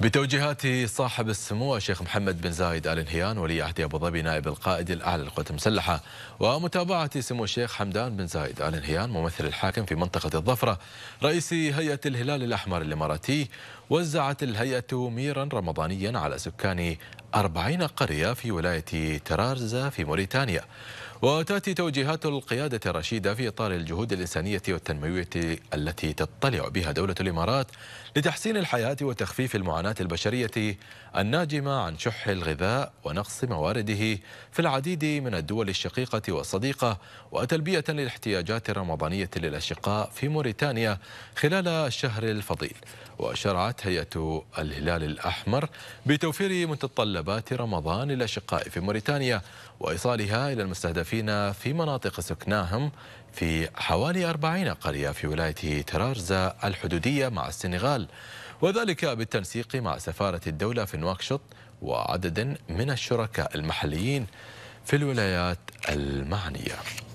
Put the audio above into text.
بتوجيهات صاحب السمو الشيخ محمد بن زايد ال نهيان ولي عهد ابو ظبي نائب القائد الاعلى للقوات المسلحه ومتابعه سمو الشيخ حمدان بن زايد ال نهيان ممثل الحاكم في منطقه الظفره رئيس هيئه الهلال الاحمر الاماراتي وزعت الهيئه ميرا رمضانيا على سكان 40 قريه في ولايه ترارزا في موريتانيا وتأتي توجيهات القيادة الرشيدة في إطار الجهود الإنسانية والتنموية التي تطلع بها دولة الإمارات لتحسين الحياة وتخفيف المعاناة البشرية الناجمة عن شح الغذاء ونقص موارده في العديد من الدول الشقيقة والصديقة وتلبية للاحتياجات الرمضانية للأشقاء في موريتانيا خلال الشهر الفضيل وشرعت هيئة الهلال الأحمر بتوفير متطلبات رمضان للأشقاء في موريتانيا وإيصالها إلى المستهدفين المستهدفين في مناطق سكناهم في حوالي 40 قرية في ولاية ترارزا الحدودية مع السنغال وذلك بالتنسيق مع سفارة الدولة في نواكشوط وعدد من الشركاء المحليين في الولايات المعنية